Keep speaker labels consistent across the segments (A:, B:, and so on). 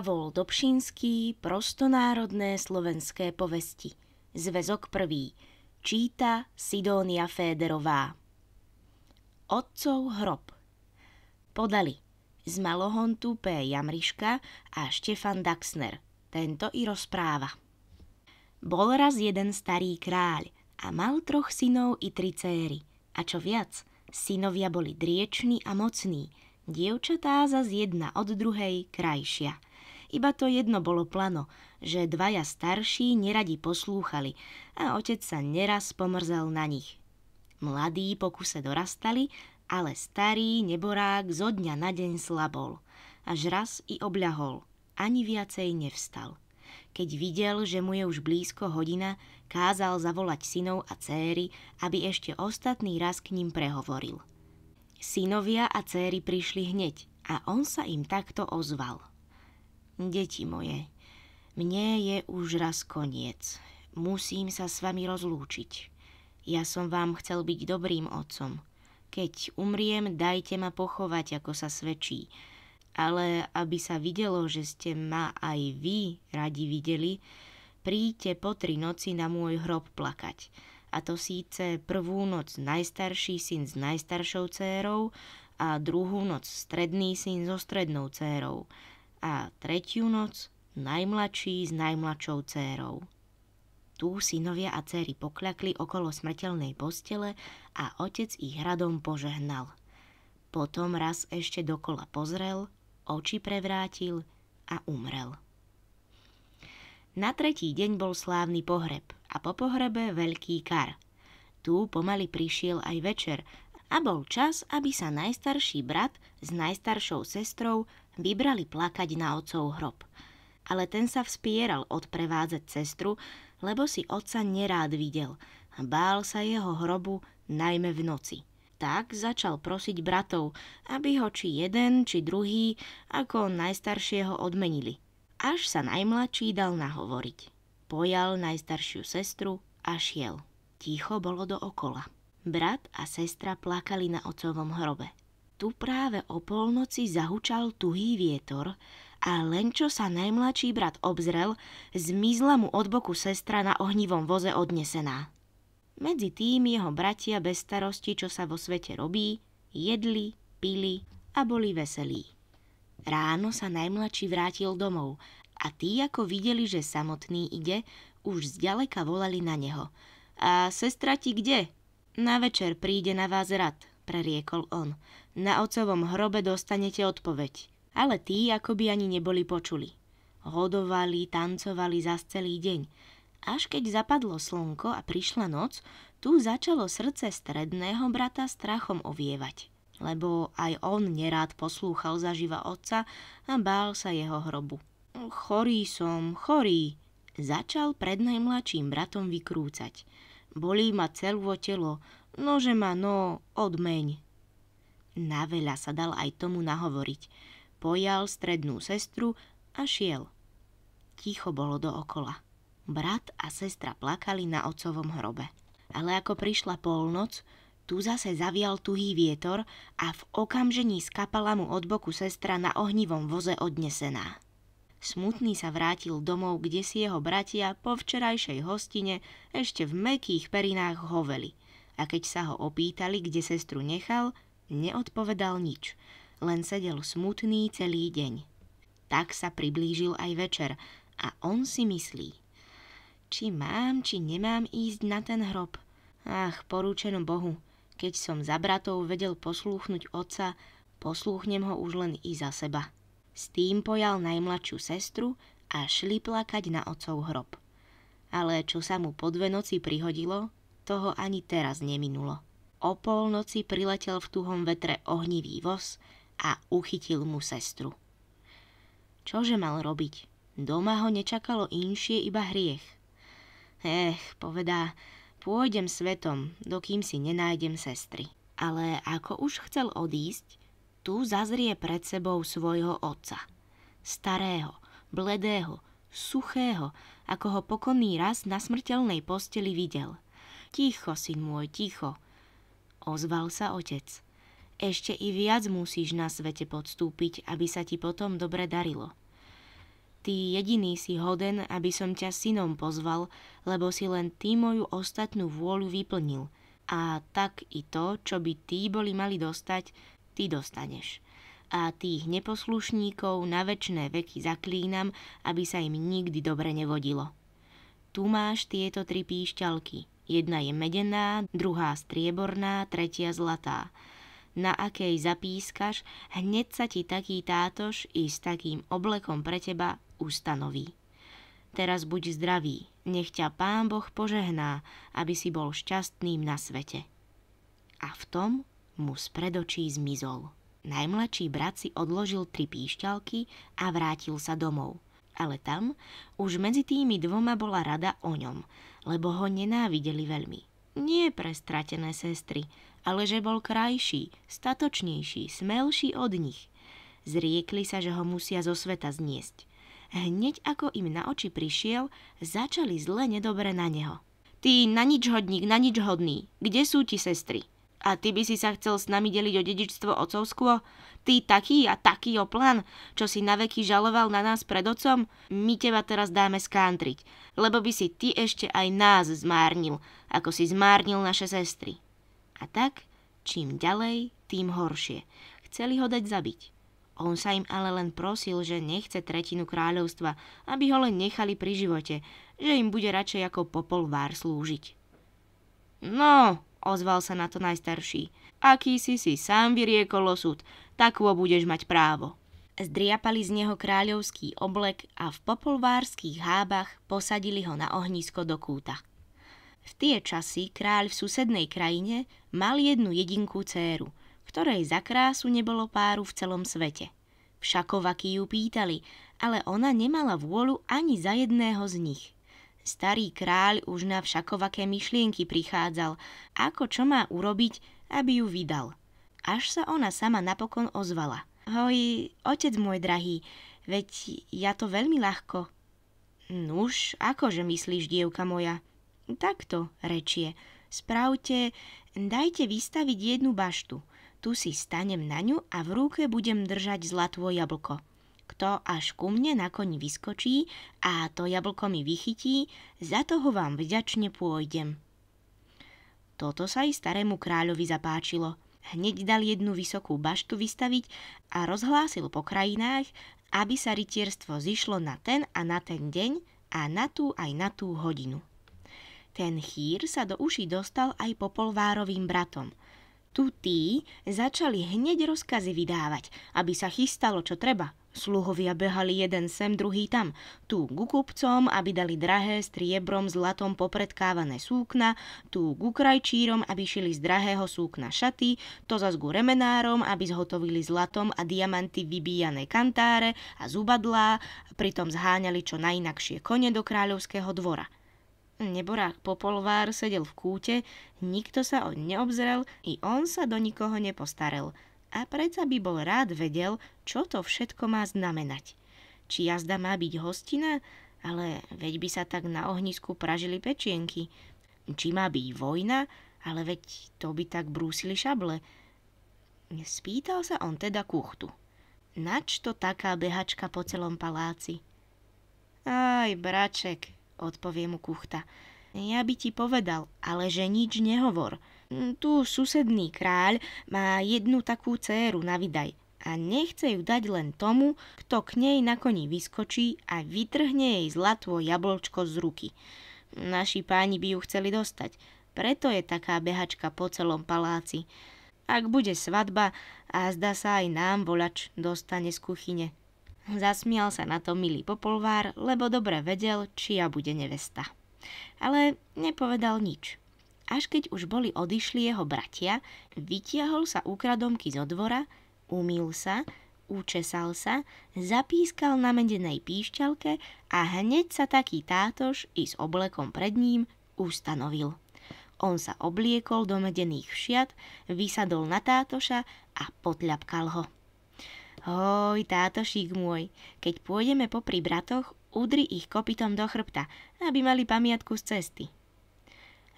A: Pavol Dobšinský, prostonárodné slovenské povesti. Zväzok prvý. Číta Sidónia Féderová. Otcov hrob. Podali z Malohontu P. Jamriška a Štefan Daxner. Tento i rozpráva. Bol raz jeden starý kráľ a mal troch synov i tri céry. A čo viac, synovia boli drieční a mocní, dievčatá zas jedna od druhej krajšia – iba to jedno bolo plano, že dvaja starší neradi poslúchali a otec sa neraz pomrzel na nich. Mladí pokuse dorastali, ale starý neborák zo dňa na deň slabol. Až raz i obľahol, ani viacej nevstal. Keď videl, že mu je už blízko hodina, kázal zavolať synov a céry, aby ešte ostatný raz k ním prehovoril. Synovia a céry prišli hneď a on sa im takto ozval. Deti moje, mne je už raz koniec. Musím sa s vami rozlúčiť. Ja som vám chcel byť dobrým otcom. Keď umriem, dajte ma pochovať, ako sa svedčí. Ale aby sa videlo, že ste ma aj vy radi videli, príďte po tri noci na môj hrob plakať. A to síce prvú noc najstarší syn s najstaršou dcérou a druhú noc stredný syn so strednou dcérou a tretiu noc najmladší s najmladšou dcérou. Tu synovia a céry pokľakli okolo smrteľnej postele a otec ich hradom požehnal. Potom raz ešte dokola pozrel, oči prevrátil a umrel. Na tretí deň bol slávny pohreb a po pohrebe veľký kar. Tu pomaly prišiel aj večer a bol čas, aby sa najstarší brat s najstaršou sestrou vybrali plakať na otcov hrob. Ale ten sa vspieral odprevádzať sestru, lebo si otca nerád videl a bál sa jeho hrobu najmä v noci. Tak začal prosiť bratov, aby ho či jeden, či druhý ako najstaršieho odmenili. Až sa najmladší dal nahovoriť. Pojal najstaršiu sestru a šiel. Ticho bolo dookola. Brat a sestra plakali na ocovom hrobe. Tu práve o polnoci zahučal tuhý vietor a len čo sa najmladší brat obzrel, zmizla mu od boku sestra na ohnivom voze odnesená. Medzi tým jeho bratia bez starosti, čo sa vo svete robí, jedli, pili a boli veselí. Ráno sa najmladší vrátil domov a tí, ako videli, že samotný ide, už zďaleka volali na neho. A sestra ti kde? Na večer príde na vás rad, preriekol on. Na ocovom hrobe dostanete odpoveď. Ale tí ako by ani neboli počuli. Hodovali, tancovali za celý deň. Až keď zapadlo slnko a prišla noc, tu začalo srdce stredného brata strachom ovievať. Lebo aj on nerád poslúchal zaživa otca a bál sa jeho hrobu. Chorý som, chorý, začal pred najmladším bratom vykrúcať. Bolí ma celvo telo, nože ma no, odmeň. Naveľa sa dal aj tomu nahovoriť. Pojal strednú sestru a šiel. Ticho bolo dookola. Brat a sestra plakali na otcovom hrobe. Ale ako prišla polnoc, tu zase zavial tuhý vietor a v okamžení skapala mu od boku sestra na ohnivom voze odnesená. Smutný sa vrátil domov, kde si jeho bratia po včerajšej hostine ešte v mekých perinách hoveli. A keď sa ho opýtali, kde sestru nechal, neodpovedal nič. Len sedel smutný celý deň. Tak sa priblížil aj večer a on si myslí. Či mám, či nemám ísť na ten hrob? Ach, poručen Bohu, keď som za bratov vedel poslúchnuť otca, poslúchnem ho už len i za seba. S tým pojal najmladšiu sestru a šli plakať na ocov hrob. Ale čo sa mu po dve noci prihodilo, toho ani teraz neminulo. O polnoci priletel v tuhom vetre ohnivý voz a uchytil mu sestru. Čože mal robiť? Doma ho nečakalo inšie iba hriech. Ech, povedá, pôjdem svetom, dokým si nenájdem sestry. Ale ako už chcel odísť, tu zazrie pred sebou svojho otca. Starého, bledého, suchého, ako ho pokonný raz na smrteľnej posteli videl. Ticho, syn môj, ticho, ozval sa otec. Ešte i viac musíš na svete podstúpiť, aby sa ti potom dobre darilo. Ty jediný si hoden, aby som ťa synom pozval, lebo si len ty moju ostatnú vôľu vyplnil. A tak i to, čo by tí boli mali dostať, ty dostaneš. A tých neposlušníkov na väčšie veky zaklínam, aby sa im nikdy dobre nevodilo. Tu máš tieto tri píšťalky. Jedna je medená, druhá strieborná, tretia zlatá. Na akej zapískaš, hneď sa ti taký tátoš i s takým oblekom pre teba ustanoví. Teraz buď zdravý, nech ťa Pán Boh požehná, aby si bol šťastným na svete. A v tom mu z predočí zmizol. Najmladší brat si odložil tri píšťalky a vrátil sa domov. Ale tam už medzi tými dvoma bola rada o ňom, lebo ho nenávideli veľmi. Nie pre stratené sestry, ale že bol krajší, statočnejší, smelší od nich. Zriekli sa, že ho musia zo sveta zniesť. Hneď ako im na oči prišiel, začali zle nedobre na neho. Ty na nič hodník, na nič hodný, kde sú ti sestry? A ty by si sa chcel s nami deliť o dedičstvo ocovskvo? Ty taký a taký o plán, čo si naveky žaloval na nás pred otcom? My teba teraz dáme skántriť, lebo by si ty ešte aj nás zmárnil, ako si zmárnil naše sestry. A tak, čím ďalej, tým horšie. Chceli ho dať zabiť. On sa im ale len prosil, že nechce tretinu kráľovstva, aby ho len nechali pri živote, že im bude radšej ako popol vár slúžiť. No, Ozval sa na to najstarší. Aký si si sám vyriekol osud, takvo budeš mať právo. Zdriapali z neho kráľovský oblek a v popolvárských hábach posadili ho na ohnisko do kúta. V tie časy kráľ v susednej krajine mal jednu jedinkú céru, ktorej za krásu nebolo páru v celom svete. Všakovaky ju pýtali, ale ona nemala vôľu ani za jedného z nich – Starý kráľ už na všakovaké myšlienky prichádzal, ako čo má urobiť, aby ju vydal. Až sa ona sama napokon ozvala. Hoj, otec môj drahý, veď ja to veľmi ľahko. Nuž, akože myslíš, dievka moja? Takto, rečie, spravte, dajte vystaviť jednu baštu. Tu si stanem na ňu a v rúke budem držať zlatvo jablko kto až ku mne na koni vyskočí a to jablko mi vychytí, za toho vám vďačne pôjdem. Toto sa i starému kráľovi zapáčilo. Hneď dal jednu vysokú baštu vystaviť a rozhlásil po krajinách, aby sa rytierstvo zišlo na ten a na ten deň a na tú aj na tú hodinu. Ten chýr sa do uši dostal aj popolvárovým bratom. Tu tí začali hneď rozkazy vydávať, aby sa chystalo, čo treba – Sluhovia behali jeden sem, druhý tam, tu ku kupcom, aby dali drahé, striebrom, zlatom popredkávané súkna, tu ku krajčírom, aby šili z drahého súkna šaty, to zas ku remenárom, aby zhotovili zlatom a diamanty vybíjané kantáre a zubadlá, pritom zháňali čo najinakšie kone do kráľovského dvora. Neborák Popolvár sedel v kúte, nikto sa o neobzrel i on sa do nikoho nepostarel – a predsa by bol rád vedel, čo to všetko má znamenať. Či jazda má byť hostina, ale veď by sa tak na ohnisku pražili pečienky. Či má byť vojna, ale veď to by tak brúsili šable. Spýtal sa on teda kuchtu. Nač to taká behačka po celom paláci? Aj, braček, odpovie mu kuchta. Ja by ti povedal, ale že nič nehovor. Mm, tu susedný kráľ má jednu takú céru na vydaj a nechce ju dať len tomu, kto k nej na koni vyskočí a vytrhne jej zlatvo jablčko z ruky. Naši páni by ju chceli dostať, preto je taká behačka po celom paláci. Ak bude svadba a zdá sa aj nám volač dostane z kuchyne. Zasmial sa na to milý popolvár, lebo dobre vedel, čia bude nevesta. Ale nepovedal nič až keď už boli odišli jeho bratia, vytiahol sa úkradomky zo dvora, umýl sa, učesal sa, zapískal na medenej píšťalke a hneď sa taký tátoš i s oblekom pred ním ustanovil. On sa obliekol do medených šiat, vysadol na tátoša a potľapkal ho. Hoj, tátošík môj, keď pôjdeme popri bratoch, udri ich kopitom do chrbta, aby mali pamiatku z cesty.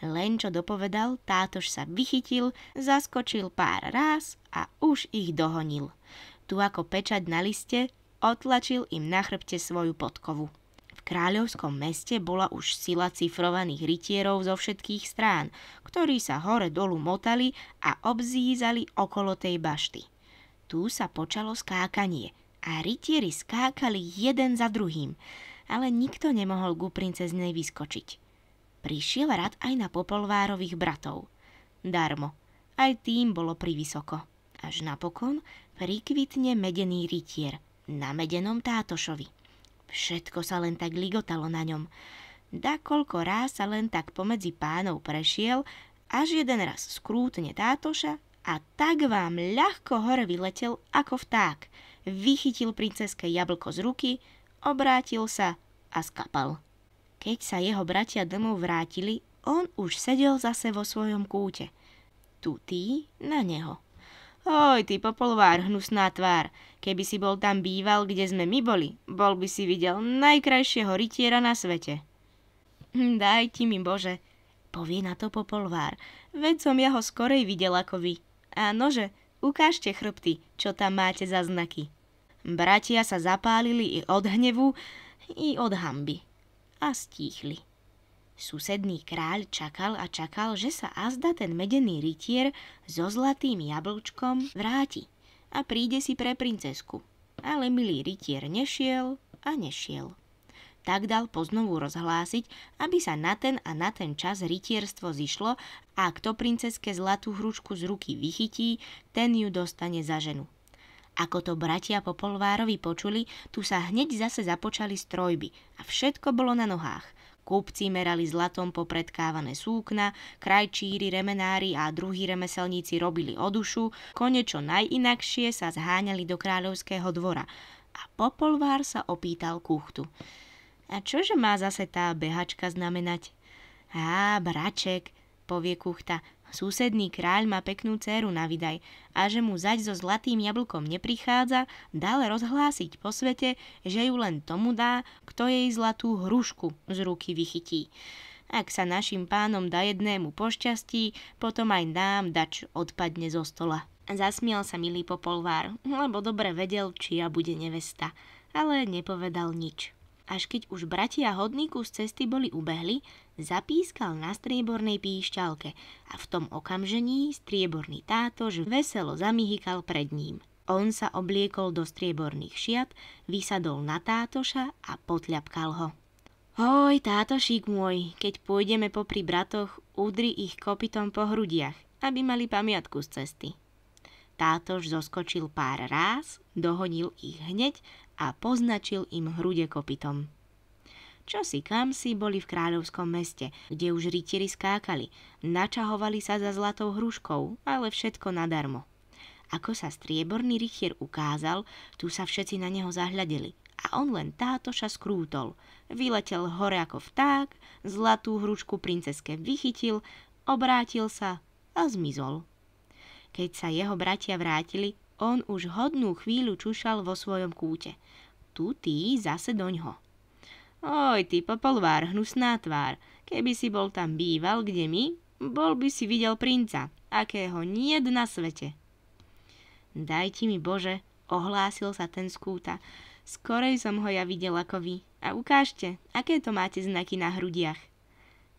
A: Len čo dopovedal, tátož sa vychytil, zaskočil pár ráz a už ich dohonil. Tu ako pečať na liste, otlačil im na chrbte svoju podkovu. V kráľovskom meste bola už sila cifrovaných rytierov zo všetkých strán, ktorí sa hore dolu motali a obzízali okolo tej bašty. Tu sa počalo skákanie a rytieri skákali jeden za druhým, ale nikto nemohol ku princeznej vyskočiť prišiel rad aj na popolvárových bratov. Darmo, aj tým bolo privysoko. Až napokon prikvitne medený rytier, na medenom tátošovi. Všetko sa len tak ligotalo na ňom. Dakoľko ráz sa len tak pomedzi pánov prešiel, až jeden raz skrútne tátoša a tak vám ľahko hore vyletel ako vták. Vychytil princeské jablko z ruky, obrátil sa a skapal. Keď sa jeho bratia domov vrátili, on už sedel zase vo svojom kúte. Tutý na neho. Oj, ty popolvár, hnusná tvár, keby si bol tam býval, kde sme my boli, bol by si videl najkrajšieho rytiera na svete. Hm, daj ti mi, Bože, povie na to popolvár, veď som ja ho skorej videl ako vy. Ánože, ukážte chrbty, čo tam máte za znaky. Bratia sa zapálili i od hnevu, i od hamby a stíchli. Susedný kráľ čakal a čakal, že sa azda ten medený rytier so zlatým jablčkom vráti a príde si pre princesku. Ale milý rytier nešiel a nešiel. Tak dal poznovu rozhlásiť, aby sa na ten a na ten čas rytierstvo zišlo a kto princeske zlatú hručku z ruky vychytí, ten ju dostane za ženu. Ako to bratia po Polvárovi počuli, tu sa hneď zase započali strojby a všetko bolo na nohách. Kúpci merali zlatom popredkávané súkna, krajčíri, remenári a druhí remeselníci robili odušu, konečo najinakšie sa zháňali do kráľovského dvora. A popolvár sa opýtal kuchtu. A čože má zase tá behačka znamenať? Á, braček, povie kuchta. Susedný kráľ má peknú dceru na vydaj a že mu zať so zlatým jablkom neprichádza, dal rozhlásiť po svete, že ju len tomu dá, kto jej zlatú hrušku z ruky vychytí. Ak sa našim pánom da jednému pošťastí, potom aj nám dač odpadne zo stola. Zasmiel sa milý popolvár, lebo dobre vedel, či ja bude nevesta, ale nepovedal nič. Až keď už bratia hodníku z cesty boli ubehli, zapískal na striebornej píšťalke a v tom okamžení strieborný tátož veselo zamihikal pred ním. On sa obliekol do strieborných šiat, vysadol na tátoša a potľapkal ho. Hoj, tátošík môj, keď pôjdeme popri bratoch, udri ich kopitom po hrudiach, aby mali pamiatku z cesty. Tátoš zoskočil pár ráz, dohodil ich hneď a poznačil im hrude kopitom. Čo si kam si boli v kráľovskom meste, kde už rytieri skákali, načahovali sa za zlatou hruškou, ale všetko nadarmo. Ako sa strieborný rytier ukázal, tu sa všetci na neho zahľadili a on len tátoša skrútol. Vyletel hore ako vták, zlatú hrušku princeske vychytil, obrátil sa a zmizol. Keď sa jeho bratia vrátili, on už hodnú chvíľu čušal vo svojom kúte. Tu tí zase doňho. Oj, ty popolvár, hnusná tvár, keby si bol tam býval, kde my, bol by si videl princa, akého nie na svete. Dajte mi Bože, ohlásil sa ten skúta. Skorej som ho ja videl ako vy. A ukážte, aké to máte znaky na hrudiach.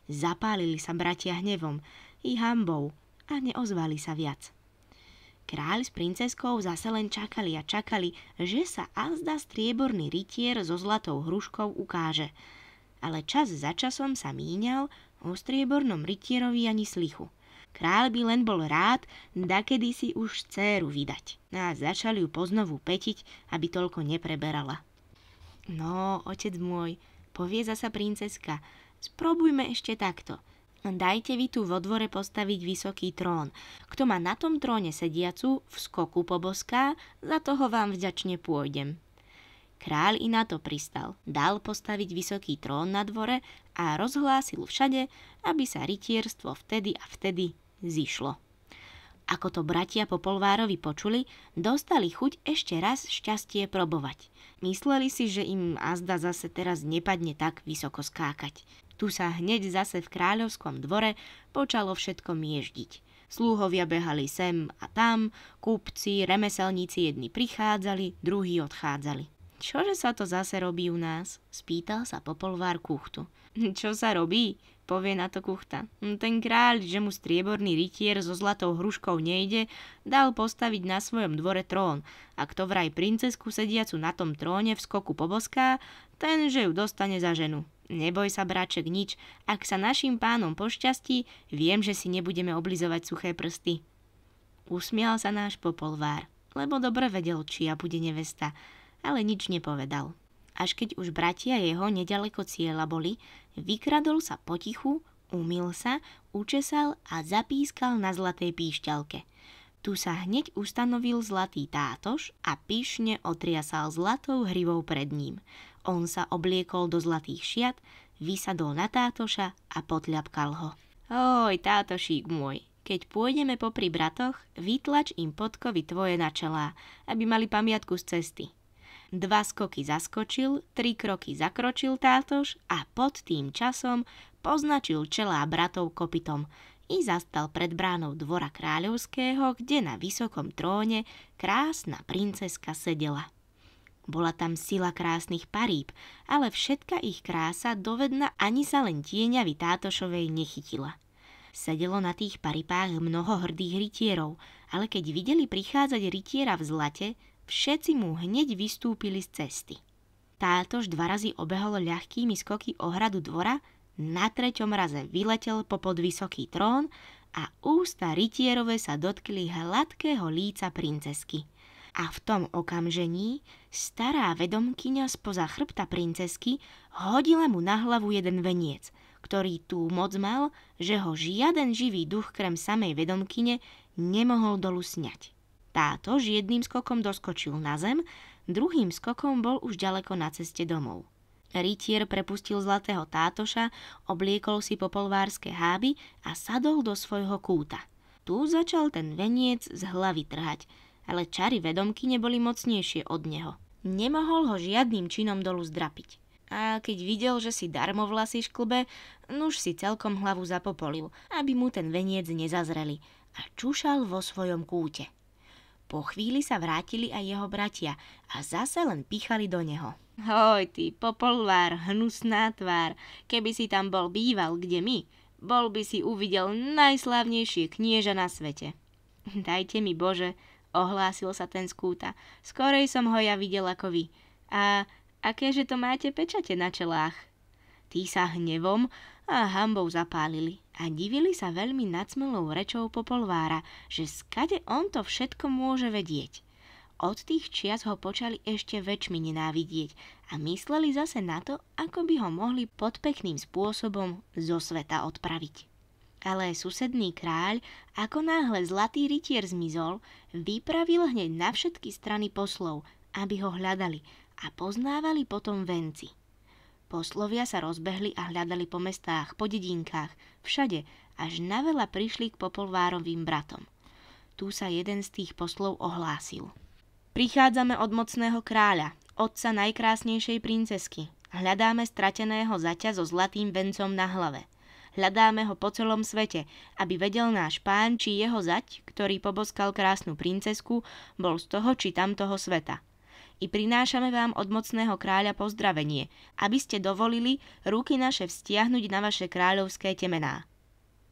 A: Zapálili sa bratia hnevom i hambou a neozvali sa viac. Kráľ s princeskou zase len čakali a čakali, že sa azda strieborný rytier so zlatou hruškou ukáže. Ale čas za časom sa míňal, o striebornom rytierovi ani slichu. Kráľ by len bol rád, da kedy si už céru vydať. A začali ju poznovu petiť, aby toľko nepreberala. No, otec môj, povie zasa princeska, sprobujme ešte takto – dajte vy tu vo dvore postaviť vysoký trón. Kto má na tom tróne sediacu, v skoku poboská, za toho vám vďačne pôjdem. Kráľ i na to pristal, dal postaviť vysoký trón na dvore a rozhlásil všade, aby sa rytierstvo vtedy a vtedy zišlo. Ako to bratia po Polvárovi počuli, dostali chuť ešte raz šťastie probovať. Mysleli si, že im azda zase teraz nepadne tak vysoko skákať. Tu sa hneď zase v kráľovskom dvore počalo všetko mieždiť. Slúhovia behali sem a tam, kúpci, remeselníci jedni prichádzali, druhí odchádzali. Čože sa to zase robí u nás? Spýtal sa popolvár kuchtu. Čo sa robí? Povie na to kuchta. Hm, ten kráľ, že mu strieborný rytier so zlatou hruškou nejde, dal postaviť na svojom dvore trón. A kto vraj princesku sediacu na tom tróne v skoku poboská, ten, že ju dostane za ženu. Neboj sa, bráček, nič. Ak sa našim pánom pošťastí, viem, že si nebudeme oblizovať suché prsty. Usmial sa náš popolvár, lebo dobre vedel, čia bude nevesta, ale nič nepovedal. Až keď už bratia jeho nedaleko cieľa boli, vykradol sa potichu, umil sa, učesal a zapískal na zlatej píšťalke. Tu sa hneď ustanovil zlatý tátoš a píšne otriasal zlatou hrivou pred ním – on sa obliekol do zlatých šiat, vysadol na tátoša a potľapkal ho. Oj, tátošík môj, keď pôjdeme popri bratoch, vytlač im podkovy tvoje na čelá, aby mali pamiatku z cesty. Dva skoky zaskočil, tri kroky zakročil tátoš a pod tým časom poznačil čelá bratov kopitom i zastal pred bránou dvora kráľovského, kde na vysokom tróne krásna princeska sedela. Bola tam sila krásnych paríb, ale všetka ich krása dovedna ani sa len tieňa Vitátošovej nechytila. Sedelo na tých paripách mnoho hrdých rytierov, ale keď videli prichádzať rytiera v zlate, všetci mu hneď vystúpili z cesty. Tátož dva razy obehol ľahkými skoky ohradu dvora, na treťom raze vyletel popod vysoký trón a ústa rytierove sa dotkli hladkého líca princesky. A v tom okamžení stará vedomkyňa spoza chrbta princesky hodila mu na hlavu jeden veniec, ktorý tú moc mal, že ho žiaden živý duch krem samej vedomkyne nemohol dolu sňať. Táto jedným skokom doskočil na zem, druhým skokom bol už ďaleko na ceste domov. Rytier prepustil zlatého tátoša, obliekol si popolvárske háby a sadol do svojho kúta. Tu začal ten veniec z hlavy trhať – ale čary vedomky neboli mocnejšie od neho. Nemohol ho žiadnym činom dolu zdrapiť. A keď videl, že si darmo vlasy šklbe, nuž si celkom hlavu zapopolil, aby mu ten veniec nezazreli a čušal vo svojom kúte. Po chvíli sa vrátili aj jeho bratia a zase len pichali do neho. Hoj ty, popolvár, hnusná tvár, keby si tam bol býval, kde my, bol by si uvidel najslávnejšie knieža na svete. Dajte mi Bože, ohlásil sa ten skúta. Skorej som ho ja videl ako vy. A akéže to máte pečate na čelách? Tí sa hnevom a hambou zapálili a divili sa veľmi nadsmelou rečou popolvára, že skade on to všetko môže vedieť. Od tých čias ho počali ešte väčšmi nenávidieť a mysleli zase na to, ako by ho mohli pod pekným spôsobom zo sveta odpraviť. Ale susedný kráľ, ako náhle zlatý rytier zmizol, vypravil hneď na všetky strany poslov, aby ho hľadali a poznávali potom venci. Poslovia sa rozbehli a hľadali po mestách, po dedinkách, všade, až na veľa prišli k popolvárovým bratom. Tu sa jeden z tých poslov ohlásil. Prichádzame od mocného kráľa, otca najkrásnejšej princesky. Hľadáme strateného zaťa so zlatým vencom na hlave. Hľadáme ho po celom svete, aby vedel náš pán, či jeho zať, ktorý poboskal krásnu princesku, bol z toho či tamtoho sveta. I prinášame vám od mocného kráľa pozdravenie, aby ste dovolili ruky naše vzťahnuť na vaše kráľovské temená.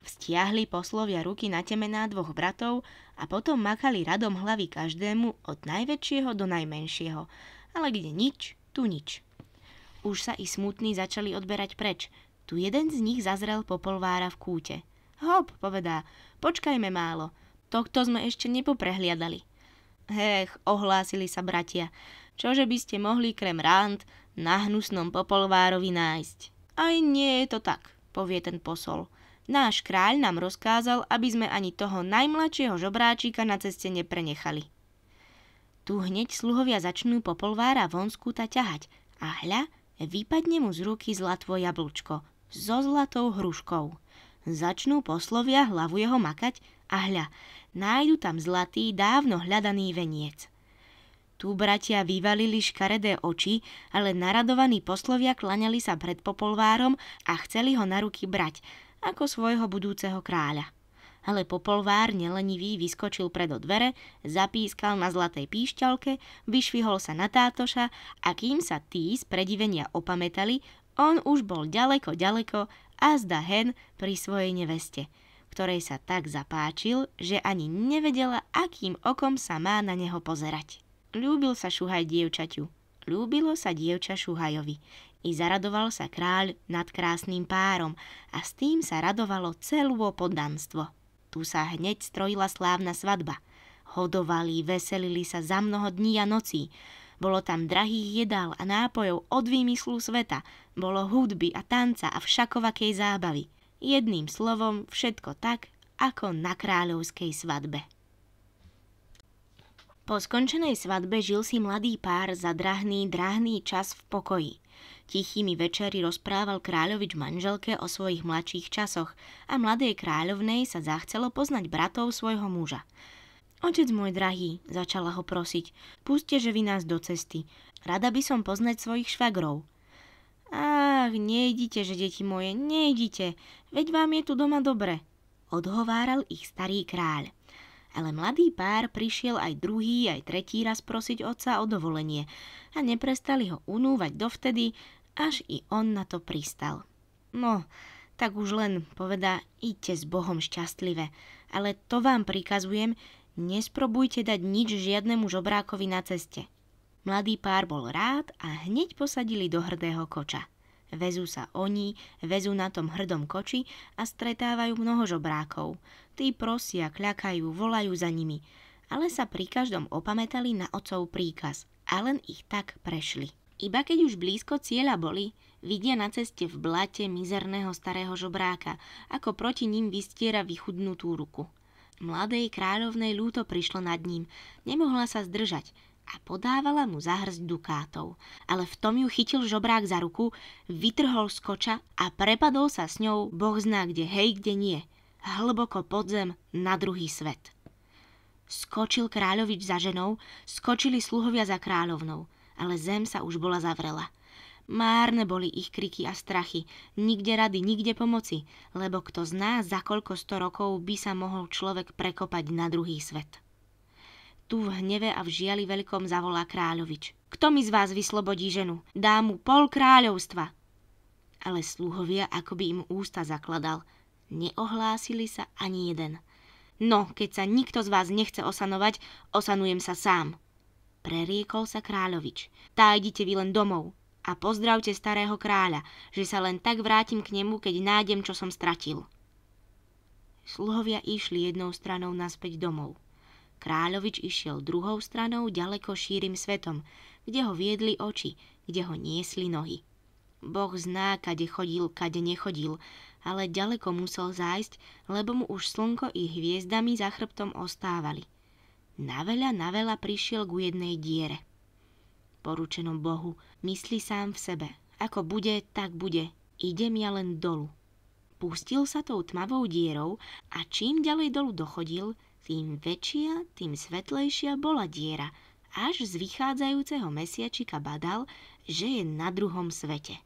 A: Vstiahli poslovia ruky na temená dvoch bratov a potom makali radom hlavy každému od najväčšieho do najmenšieho. Ale kde nič, tu nič. Už sa i smutní začali odberať preč, tu jeden z nich zazrel popolvára v kúte. Hop, povedá, počkajme málo, tohto sme ešte nepoprehliadali. Hech, ohlásili sa bratia, čože by ste mohli krem rand na hnusnom popolvárovi nájsť. Aj nie je to tak, povie ten posol. Náš kráľ nám rozkázal, aby sme ani toho najmladšieho žobráčika na ceste neprenechali. Tu hneď sluhovia začnú popolvára von skúta ťahať a hľa, vypadne mu z ruky zlatvo jablčko so zlatou hruškou. Začnú poslovia hlavu jeho makať a hľa, nájdu tam zlatý, dávno hľadaný veniec. Tu bratia vyvalili škaredé oči, ale naradovaní poslovia klaňali sa pred popolvárom a chceli ho na ruky brať, ako svojho budúceho kráľa. Ale popolvár nelenivý vyskočil predo dvere, zapískal na zlatej píšťalke, vyšvihol sa na tátoša a kým sa tí z predivenia opamätali, on už bol ďaleko, ďaleko a zda hen pri svojej neveste, ktorej sa tak zapáčil, že ani nevedela, akým okom sa má na neho pozerať. Ľúbil sa šuhaj dievčaťu. Ľúbilo sa dievča šuhajovi. I zaradoval sa kráľ nad krásnym párom a s tým sa radovalo celú poddanstvo. Tu sa hneď strojila slávna svadba. Hodovali, veselili sa za mnoho dní a nocí. Bolo tam drahých jedál a nápojov od výmyslu sveta, bolo hudby a tanca a všakovakej zábavy. Jedným slovom, všetko tak, ako na kráľovskej svadbe. Po skončenej svadbe žil si mladý pár za drahný, drahný čas v pokoji. Tichými večery rozprával kráľovič manželke o svojich mladších časoch a mladej kráľovnej sa zachcelo poznať bratov svojho muža. Otec môj drahý, začala ho prosiť, puste, že vy nás do cesty. Rada by som poznať svojich švagrov. Ach, nejdite, že deti moje, nejdite, veď vám je tu doma dobre, odhováral ich starý kráľ. Ale mladý pár prišiel aj druhý, aj tretí raz prosiť otca o dovolenie a neprestali ho unúvať dovtedy, až i on na to pristal. No, tak už len poveda, idte s Bohom šťastlivé, ale to vám prikazujem, Nesprobujte dať nič žiadnemu žobrákovi na ceste. Mladý pár bol rád a hneď posadili do hrdého koča. Vezú sa oni, vezú na tom hrdom koči a stretávajú mnoho žobrákov. Tí prosia, kľakajú, volajú za nimi, ale sa pri každom opamätali na ocov príkaz a len ich tak prešli. Iba keď už blízko cieľa boli, vidia na ceste v blate mizerného starého žobráka, ako proti ním vystiera vychudnutú ruku. Mladej kráľovnej lúto prišlo nad ním. Nemohla sa zdržať a podávala mu zahrzť dukátov. Ale v tom ju chytil žobrák za ruku, vytrhol z koča a prepadol sa s ňou boh zná kde, hej kde nie. Hlboko pod zem na druhý svet. Skočil kráľovič za ženou, skočili sluhovia za kráľovnou, ale zem sa už bola zavrela – Márne boli ich kriky a strachy, nikde rady, nikde pomoci, lebo kto zná, za koľko sto rokov by sa mohol človek prekopať na druhý svet. Tu v hneve a v žiali veľkom zavolá kráľovič. Kto mi z vás vyslobodí ženu? Dá mu pol kráľovstva. Ale sluhovia, ako by im ústa zakladal, neohlásili sa ani jeden. No, keď sa nikto z vás nechce osanovať, osanujem sa sám. Preriekol sa kráľovič. Tá idite vy len domov, a pozdravte starého kráľa, že sa len tak vrátim k nemu, keď nájdem, čo som stratil. Sluhovia išli jednou stranou naspäť domov. Kráľovič išiel druhou stranou ďaleko šírim svetom, kde ho viedli oči, kde ho niesli nohy. Boh zná, kade chodil, kade nechodil, ale ďaleko musel zájsť, lebo mu už slnko i hviezdami za chrbtom ostávali. Naveľa, naveľa prišiel ku jednej diere – poručenom Bohu, myslí sám v sebe. Ako bude, tak bude. Idem ja len dolu. Pustil sa tou tmavou dierou a čím ďalej dolu dochodil, tým väčšia, tým svetlejšia bola diera, až z vychádzajúceho mesiačika badal, že je na druhom svete.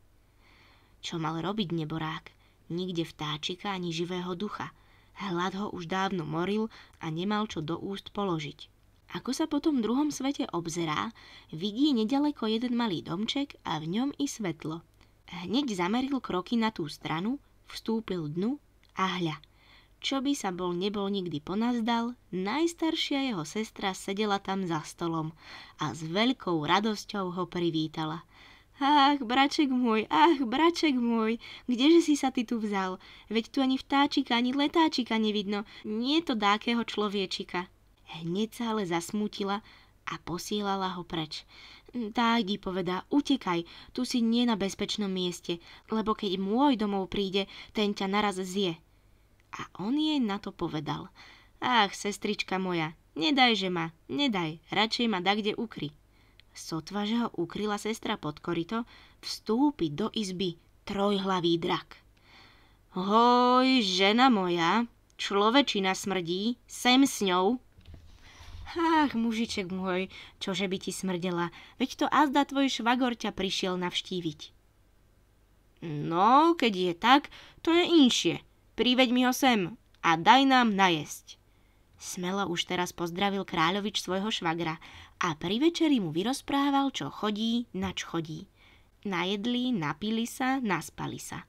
A: Čo mal robiť neborák? Nikde vtáčika ani živého ducha. Hlad ho už dávno moril a nemal čo do úst položiť. Ako sa po tom druhom svete obzerá, vidí nedaleko jeden malý domček a v ňom i svetlo. Hneď zameril kroky na tú stranu, vstúpil dnu a hľa. Čo by sa bol nebol nikdy ponazdal, najstaršia jeho sestra sedela tam za stolom a s veľkou radosťou ho privítala. Ach, braček môj, ach, braček môj, kdeže si sa ty tu vzal? Veď tu ani vtáčika, ani letáčika nevidno, nie to dákého človečika. Hneď sa ale zasmútila a posílala ho preč. Tági povedá, utekaj, tu si nie na bezpečnom mieste, lebo keď môj domov príde, ten ťa naraz zje. A on jej na to povedal, ach, sestrička moja, nedaj, že ma, nedaj, radšej ma dakde ukry. Sotva, že ho ukryla sestra pod korito, vstúpi do izby trojhlavý drak. Hoj, žena moja, človečina smrdí, sem s ňou, Ach, mužiček môj, čože by ti smrdela, veď to azda tvoj švagor ťa prišiel navštíviť. No, keď je tak, to je inšie. Priveď mi ho sem a daj nám najesť. Smelo už teraz pozdravil kráľovič svojho švagra a pri večeri mu vyrozprával, čo chodí, nač chodí. Najedli, napili sa, naspali sa.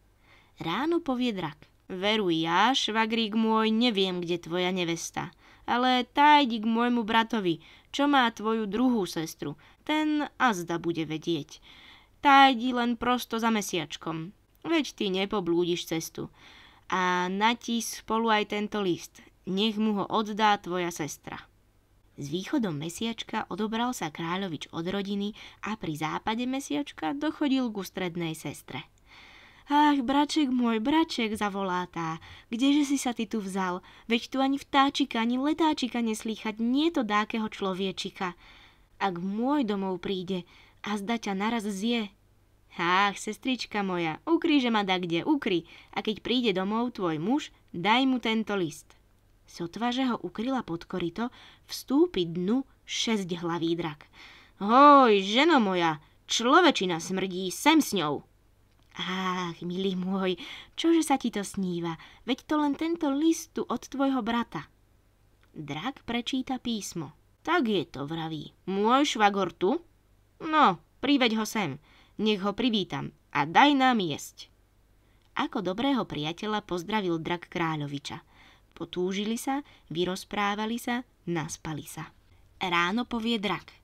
A: Ráno povie drak. Veruj ja, švagrík môj, neviem, kde tvoja nevesta ale tá ide k môjmu bratovi, čo má tvoju druhú sestru. Ten azda bude vedieť. Tá ide len prosto za mesiačkom. Veď ty nepoblúdiš cestu. A natís spolu aj tento list. Nech mu ho oddá tvoja sestra. S východom mesiačka odobral sa kráľovič od rodiny a pri západe mesiačka dochodil ku strednej sestre. Ach, braček môj, braček, zavolá tá. Kdeže si sa ty tu vzal? Veď tu ani vtáčika, ani letáčika neslýchať, nie to dákeho človečika. Ak môj domov príde a zda ťa naraz zje. Ach, sestrička moja, ukry, že ma da kde, ukry. A keď príde domov tvoj muž, daj mu tento list. Sotva, že ho ukryla pod korito, vstúpi dnu šesť hlavý drak. Hoj, ženo moja, človečina smrdí, sem s ňou. Ach, milý môj, čože sa ti to sníva? Veď to len tento list tu od tvojho brata. Drak prečíta písmo. Tak je to, vraví. Môj švagor tu? No, priveď ho sem. Nech ho privítam a daj nám jesť. Ako dobrého priateľa pozdravil drak kráľoviča. Potúžili sa, vyrozprávali sa, naspali sa. Ráno povie drak.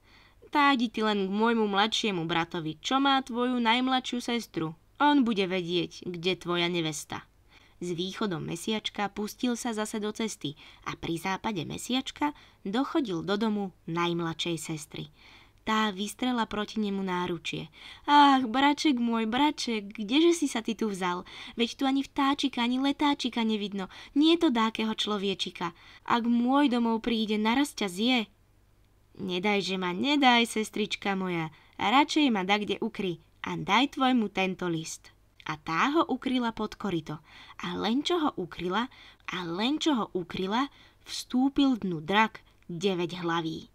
A: Tádi ty len k môjmu mladšiemu bratovi, čo má tvoju najmladšiu sestru, on bude vedieť, kde tvoja nevesta. S východom mesiačka pustil sa zase do cesty a pri západe mesiačka dochodil do domu najmladšej sestry. Tá vystrela proti nemu náručie. Ach, braček môj, braček, kdeže si sa ty tu vzal? Veď tu ani vtáčika, ani letáčika nevidno. Nie je to dákeho človečika. Ak môj domov príde, naraz ťa zje. Nedaj, že ma, nedaj, sestrička moja. Radšej ma da kde ukry, a daj tvojmu tento list. A tá ho ukryla pod korito. A len čo ho ukryla, a len čo ho ukryla, vstúpil dnu drak 9 hlaví.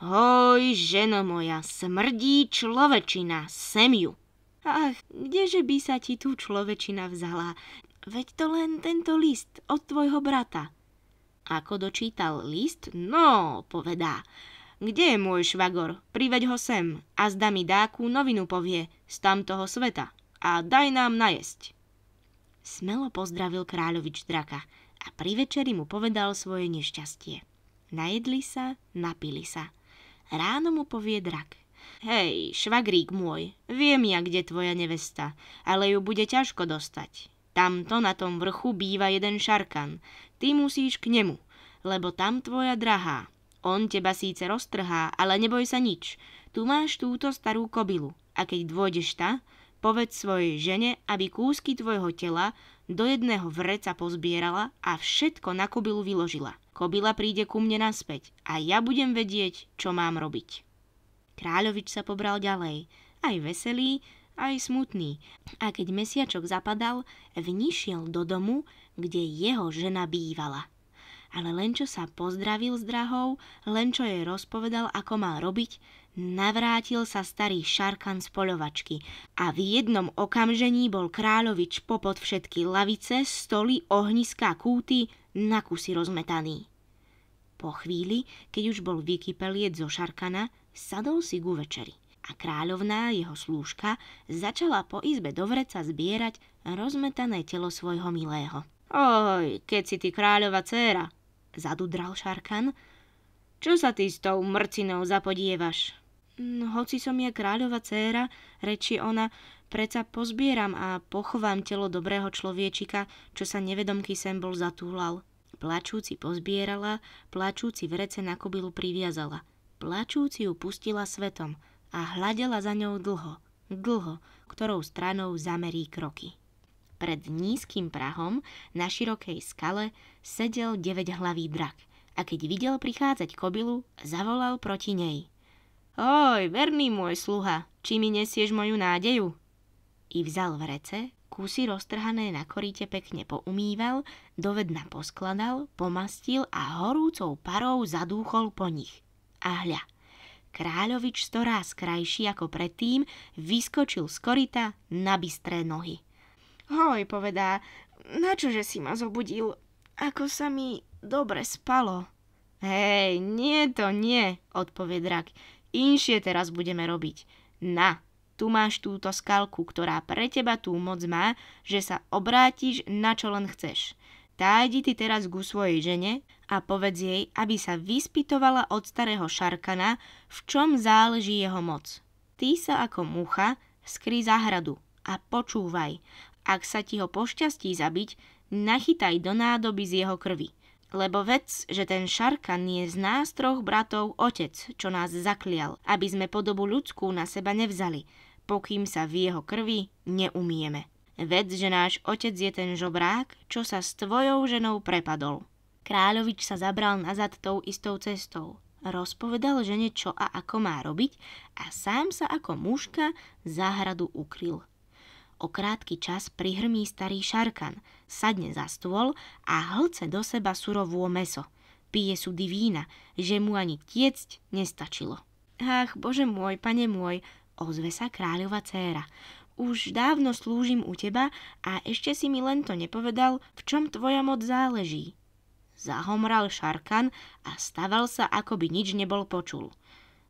A: Hoj, ženo moja, smrdí človečina, sem ju. Ach, kdeže by sa ti tu človečina vzala? Veď to len tento list od tvojho brata. Ako dočítal list, no, povedá, kde je môj švagor? Priveď ho sem a zda mi dáku novinu povie z tamtoho sveta a daj nám najesť. Smelo pozdravil kráľovič draka a pri večeri mu povedal svoje nešťastie. Najedli sa, napili sa. Ráno mu povie drak. Hej, švagrík môj, viem ja, kde tvoja nevesta, ale ju bude ťažko dostať. Tamto na tom vrchu býva jeden šarkan. Ty musíš k nemu, lebo tam tvoja drahá, on teba síce roztrhá, ale neboj sa nič. Tu máš túto starú kobilu a keď dôjdeš ta, povedz svojej žene, aby kúsky tvojho tela do jedného vreca pozbierala a všetko na kobilu vyložila. Kobila príde ku mne naspäť a ja budem vedieť, čo mám robiť. Kráľovič sa pobral ďalej, aj veselý, aj smutný. A keď mesiačok zapadal, vnišiel do domu, kde jeho žena bývala ale Lenčo sa pozdravil s drahou, Lenčo jej rozpovedal, ako má robiť, navrátil sa starý šarkan z poľovačky a v jednom okamžení bol kráľovič popod všetky lavice, stoly, ohniska kúty na kusy rozmetaný. Po chvíli, keď už bol vykypeliec zo šarkana, sadol si ku večeri a kráľovná, jeho slúžka, začala po izbe do vreca zbierať rozmetané telo svojho milého. Oj, keď si ty kráľova dcera, zadudral Šarkan. Čo sa ty s tou mrcinou zapodievaš? Mm, hoci som ja kráľova dcéra, rečí ona, preca pozbieram a pochovám telo dobrého človečika, čo sa nevedomky sem bol zatúhlal. Plačúci pozbierala, plačúci vrece na kobilu priviazala. Plačúci ju pustila svetom a hľadela za ňou dlho, dlho, ktorou stranou zamerí kroky. Pred nízkym prahom na širokej skale sedel deväťhlavý drak a keď videl prichádzať kobilu, zavolal proti nej. Oj, verný môj sluha, či mi nesieš moju nádeju? I vzal v rece, kusy roztrhané na korite pekne poumýval, dovedna poskladal, pomastil a horúcou parou zadúchol po nich. A hľa, Kráľovič storaz krajší ako predtým, vyskočil z korita na bystré nohy. Hoj, povedá, na čože si ma zobudil? Ako sa mi dobre spalo. Hej, nie to nie, odpovie drak. Inšie teraz budeme robiť. Na, tu máš túto skalku, ktorá pre teba tú moc má, že sa obrátiš na čo len chceš. Tájdi ty teraz ku svojej žene a povedz jej, aby sa vyspytovala od starého šarkana, v čom záleží jeho moc. Ty sa ako mucha skry záhradu a počúvaj. Ak sa ti ho pošťastí zabiť, nachytaj do nádoby z jeho krvi. Lebo vec, že ten šarkan je z nás troch bratov otec, čo nás zaklial, aby sme podobu ľudskú na seba nevzali, pokým sa v jeho krvi neumieme. Vec, že náš otec je ten žobrák, čo sa s tvojou ženou prepadol. Kráľovič sa zabral nazad tou istou cestou. Rozpovedal žene, čo a ako má robiť a sám sa ako mužka záhradu ukryl. O krátky čas prihrmí starý šarkan, sadne za stôl a hlce do seba surovú meso. Pije sú divína, že mu ani tiecť nestačilo. Ach, bože môj, pane môj, ozve sa kráľova céra. Už dávno slúžim u teba a ešte si mi len to nepovedal, v čom tvoja moc záleží. Zahomral šarkan a staval sa, ako by nič nebol počul.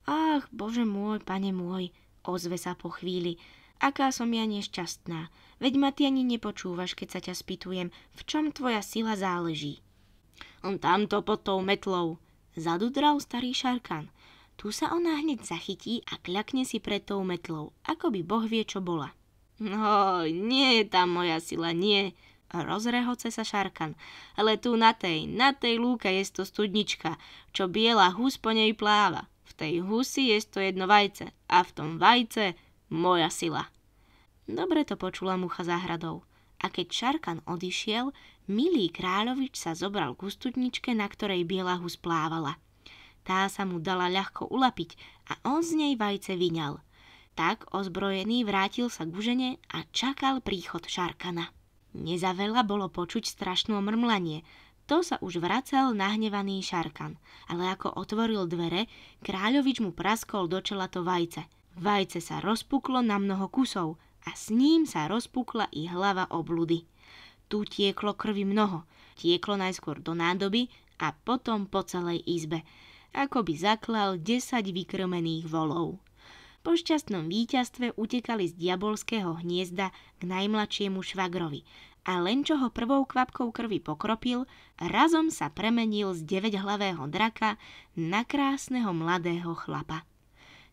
A: Ach, bože môj, pane môj, ozve sa po chvíli aká som ja nešťastná. Veď ma ty ani nepočúvaš, keď sa ťa spýtujem, v čom tvoja sila záleží. On tamto pod tou metlou, zadudral starý šarkan. Tu sa ona hneď zachytí a kľakne si pred tou metlou, ako by boh vie, čo bola. No, nie je tam moja sila, nie, rozrehoce sa šarkan. Ale tu na tej, na tej lúke je to studnička, čo biela hus po nej pláva. V tej husi je to jedno vajce a v tom vajce moja sila. Dobre to počula mucha záhradou. A keď Šarkan odišiel, milý kráľovič sa zobral k studničke, na ktorej biela hus plávala. Tá sa mu dala ľahko ulapiť a on z nej vajce vyňal. Tak ozbrojený vrátil sa k žene a čakal príchod Šarkana. Nezavela bolo počuť strašné mrmlanie, to sa už vracal nahnevaný Šarkan, ale ako otvoril dvere, kráľovič mu praskol do čela to vajce – Vajce sa rozpuklo na mnoho kusov a s ním sa rozpukla i hlava obludy. Tu tieklo krvi mnoho. Tieklo najskôr do nádoby a potom po celej izbe, ako by zaklal 10 vykrmených volov. Po šťastnom víťazstve utekali z diabolského hniezda k najmladšiemu švagrovi, a len čo ho prvou kvapkou krvi pokropil, razom sa premenil z hlavého draka na krásneho mladého chlapa.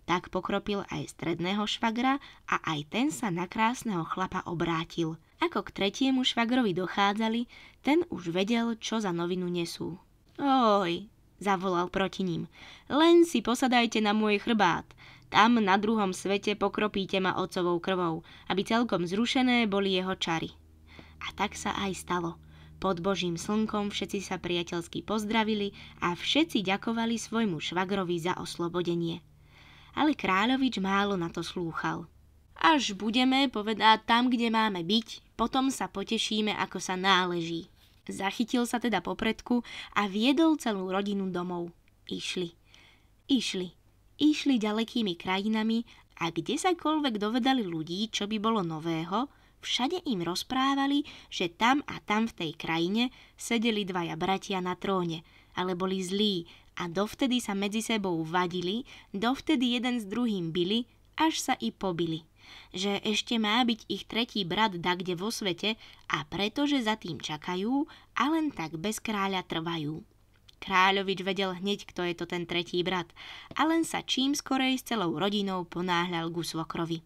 A: Tak pokropil aj stredného švagra a aj ten sa na krásneho chlapa obrátil. Ako k tretiemu švagrovi dochádzali, ten už vedel, čo za novinu nesú. Oj, zavolal proti ním, len si posadajte na môj chrbát. Tam na druhom svete pokropíte ma ocovou krvou, aby celkom zrušené boli jeho čary. A tak sa aj stalo. Pod božím slnkom všetci sa priateľsky pozdravili a všetci ďakovali svojmu švagrovi za oslobodenie ale kráľovič málo na to slúchal. Až budeme, povedá, tam, kde máme byť, potom sa potešíme, ako sa náleží. Zachytil sa teda popredku a viedol celú rodinu domov. Išli. Išli. Išli ďalekými krajinami a kde sakoľvek dovedali ľudí, čo by bolo nového, všade im rozprávali, že tam a tam v tej krajine sedeli dvaja bratia na tróne, ale boli zlí, a dovtedy sa medzi sebou vadili, dovtedy jeden s druhým byli, až sa i pobili. Že ešte má byť ich tretí brat dakde vo svete a pretože za tým čakajú a len tak bez kráľa trvajú. Kráľovič vedel hneď, kto je to ten tretí brat a len sa čím skorej s celou rodinou ponáhľal ku svokrovi.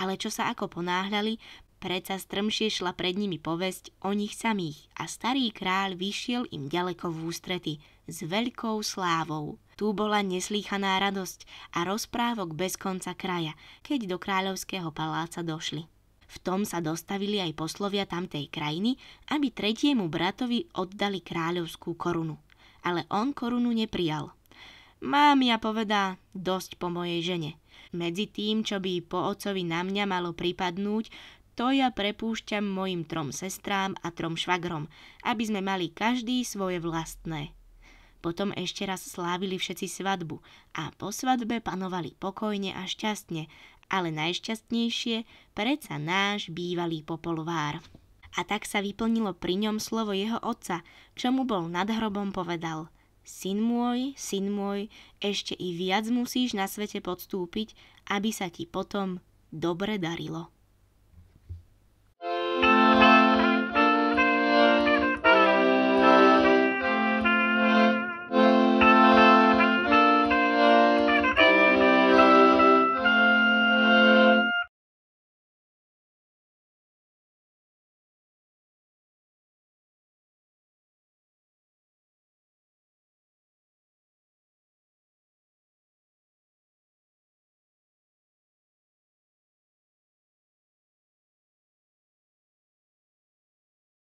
A: Ale čo sa ako ponáhľali, Preca strmšie šla pred nimi povesť o nich samých a starý kráľ vyšiel im ďaleko v ústrety – s veľkou slávou. Tu bola neslýchaná radosť a rozprávok bez konca kraja, keď do kráľovského paláca došli. V tom sa dostavili aj poslovia tamtej krajiny, aby tretiemu bratovi oddali kráľovskú korunu. Ale on korunu neprijal. Mám ja povedá, dosť po mojej žene. Medzi tým, čo by po ocovi na mňa malo pripadnúť, to ja prepúšťam mojim trom sestrám a trom švagrom, aby sme mali každý svoje vlastné. Potom ešte raz slávili všetci svadbu a po svadbe panovali pokojne a šťastne, ale najšťastnejšie predsa náš bývalý popolvár. A tak sa vyplnilo pri ňom slovo jeho otca, čo mu bol nad hrobom povedal. Syn môj, syn môj, ešte i viac musíš na svete podstúpiť, aby sa ti potom dobre darilo.